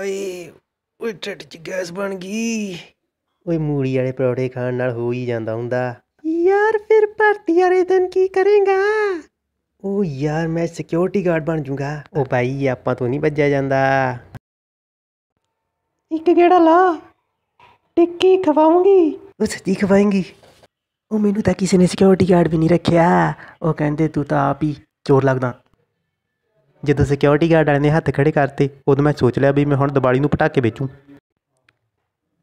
ਓਏ ਓਏ ਢਿੱਡ 'ਚ ਗੈਸ ਬਣ ਗਈ ਓਏ ਮੂੜੀ ਵਾਲੇ ਪਰੌਠੇ ਖਾਣ ਨਾਲ ਹੋ ਹੀ ਜਾਂਦਾ ਹੁੰਦਾ ਯਾਰ ਫਿਰ ਭਰਤੀ ਵਾਲੇ ਦਿਨ ਕੀ ਕਰੇਗਾ ਓ ਯਾਰ ਮੈਂ ਸਿਕਿਉਰਿਟੀ ਗਾਰਡ ਬਣ ਜਾਊਗਾ ਓ ਭਾਈ ਆਪਾਂ ਤੋਂ ਨਹੀਂ ਵੱਜਿਆ ਜਾਂਦਾ ਇੱਕ ਗੇੜਾ ਲਾ ਟਿੱਕੀ ਖਵਾਉਂਗੀ ਉਹ ਸੱਚੀ ਖਵਾਏਂਗੀ ਉਹ ਮੈਨੂੰ ਤਾਂ ਕਿਸੇ ਨੇ ਸਿਕਿਉਰਿਟੀ ਗਾਰਡ ਵੀ ਨਹੀਂ ਰੱਖਿਆ ਉਹ ਕਹਿੰਦੇ ਤੂੰ ਤਾਂ ਆਪ ਹੀ ਚੋਰ ਲੱਗਦਾ ਜਦੋਂ ਸਿਕਿਉਰਿਟੀ ਗਾਰਡ ਵਾਲੇ ਨੇ ਹੱਥ ਖੜੇ ਕਰਤੇ ਉਦੋਂ ਮੈਂ ਸੋਚ ਲਿਆ ਵੀ ਮੈਂ ਹੁਣ ਦਿਵਾਲੀ ਨੂੰ ਪਟਾਕੇ ਵੇਚੂੰ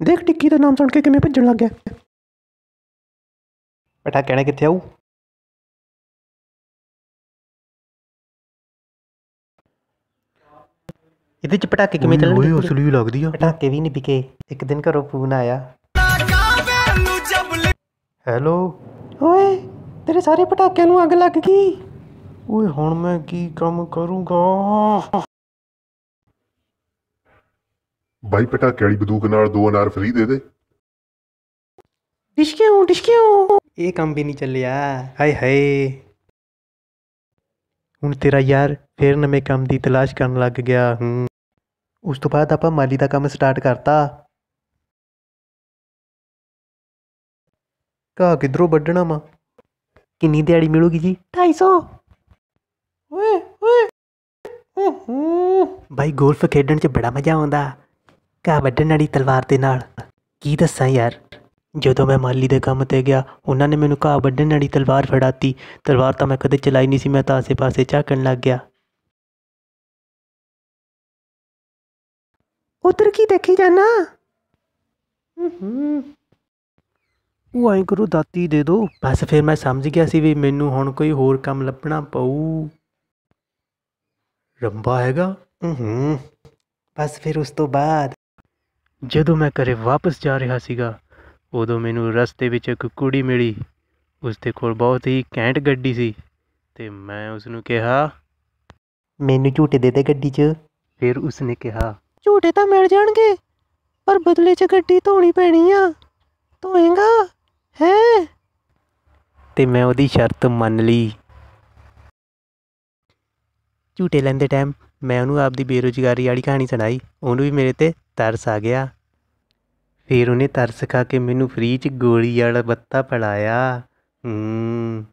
ਦੇਖ ਟਿੱਕੀ ਦਾ ਨਾਮ ਸੁਣ ਕੇ ਕਿਵੇਂ ਭੱਜਣ ਲੱਗ ਗਿਆ ਪਟਾਕੇ ਨੇ ਕਿੱਥੇ ਆਉ ਇਹਦੇ ਚ ਪਟਾਕੇ ਕਿਵੇਂ ਚੱਲਣਗੇ ਓਏ ਅਸਲੀ ਲੱਗਦੀ ਆ ਪਟਾਕੇ ਵੀ ਨਹੀਂ ਵਿਕੇ ਇੱਕ ਦਿਨ ਘਰੋਂ ਫੋਨ ਆਇਆ ਹੈਲੋ ਓਏ ਤੇਰੇ ਸਾਰੇ ਪਟਾਕਿਆਂ ਨੂੰ ਅੱਗ ਲੱਗ ਗਈ ਓਏ ਹੁਣ ਮੈਂ ਕੀ ਕੰਮ ਕਰੂੰਗਾ ਬਾਈ ਪਟਾ ਕਿਹੜੀ ਬੰਦੂਕ ਨਾਲ ਦੋ ਅਨਾਰ ਫਰੀ ਦੇ ਦੇ ਡਿਸ਼ਕਿਓ ਡਿਸ਼ਕਿਓ ਇਹ ਕੰਮ ਵੀ ਨਹੀਂ ਚੱਲਿਆ ਹਾਏ ਹਾਏ ਹੁਣ ਤੇਰਾ ਯਾਰ ਫੇਰ ਨਵੇਂ ਕੰਮ ਦੀ ਤਲਾਸ਼ ਕਰਨ ਲੱਗ ਗਿਆ ਹੂੰ ਉਸ ਤੋਂ ਬਾਅਦ ਆਪਾਂ ਮਾਲੀ ਦਾ ਕੰਮ ਸਟਾਰਟ ਕਰਤਾ ਕਾ ਕਿਧਰੋਂ ਵੱਢਣਾ ਮਾ ਕਿੰਨੀ ਦਿਹਾੜੀ ਮਿਲੂਗੀ ਜੀ 250 ਬਾਈ ਗੋਲਫ ਖੇਡਣ 'ਚ ਬੜਾ ਮਜ਼ਾ ਆਉਂਦਾ ਕਾ ਵੱਡਣ ਵਾਲੀ ਤਲਵਾਰ ਦੇ ਨਾਲ ਕੀ ਦੱਸਾਂ ਯਾਰ ਜਦੋਂ ਮੈਂ ਮਾਲੀ ਦੇ ਕੰਮ ਤੇ ਗਿਆ ਉਹਨਾਂ ਨੇ ਮੈਨੂੰ ਕਾ ਵੱਡਣ ਵਾਲੀ ਤਲਵਾਰ ਫੜਾਤੀ ਤਲਵਾਰ ਤਾਂ ਮੈਂ ਕਦੇ ਚਲਾਈ ਨਹੀਂ ਸੀ ਮੈਂ ਤਾਂ ਆਸੇ-ਪਾਸੇ ਝਾਕਣ ਲੱਗ ਗਿਆ ਉਧਰ ਕੀ ਦੇਖੀ ਜਾਣਾ ਉਹ ਐਂ ਕਰੋ ਦਾਤੀ ਦੇ ਦੋ ਬਸ ਫਿਰ ਮੈਂ ਸਮਝ ਗਿਆ ਸੀ ਵੀ ਮੈਨੂੰ ਹੁਣ ਕੋਈ ਹੋਰ ਕੰਮ ਲੱਭਣਾ ਪਊ ਰੰਬਾ ਹੈਗਾ ਹੂੰ ਬਸ ਫਿਰ ਉਸ ਤੋਂ ਬਾਅਦ ਜਦੋਂ ਮੈਂ ਘਰੇ ਵਾਪਸ ਜਾ ਰਿਹਾ ਸੀਗਾ ਉਦੋਂ ਮੈਨੂੰ ਰਸਤੇ ਵਿੱਚ ਇੱਕ ਕੁੜੀ ਮਿਲੀ ਉਸ ਦੇ ਕੋਲ ਬਹੁਤ ਹੀ ਕੈਂਟ ਗੱਡੀ ਸੀ ਤੇ ਮੈਂ ਉਸ ਨੂੰ ਕਿਹਾ ਮੈਨੂੰ ਝੂਟੇ ਦੇ ਦੇ ਗੱਡੀ 'ਚ ਫਿਰ ਉਸ ਨੇ ਕਿਹਾ ਝੂਟੇ ਤਾਂ ਮਿਲ ਜਾਣਗੇ ਪਰ ਬਦਲੇ 'ਚ ਗੱਡੀ ਧੋਣੀ ਪੈਣੀ ਆ ਧੋਏਗਾ ਹੈ ਤੇ ਮੈਂ ਉਹਦੀ ਸ਼ਰਤ ਮੰਨ ਲਈ ਝੂਟੇ ਲੈਂਦੇ ਟਾਈਮ ਮੈਂ ਉਹਨੂੰ ਆਪਦੀ ਬੇਰੋਜ਼ਗਾਰੀ ਵਾਲੀ ਕਹਾਣੀ ਸੁਣਾਈ ਉਹਨੂੰ ਵੀ ਮੇਰੇ ਤੇ ਤਰਸ ਆ ਗਿਆ ਫਿਰ ਉਹਨੇ ਤਰਸ ਖਾ ਕੇ ਮੈਨੂੰ ਫ੍ਰੀ 'ਚ ਗੋਲੀ ਵਾਲਾ ਬੱਤਾ ਫੜਾਇਆ ਹੂੰ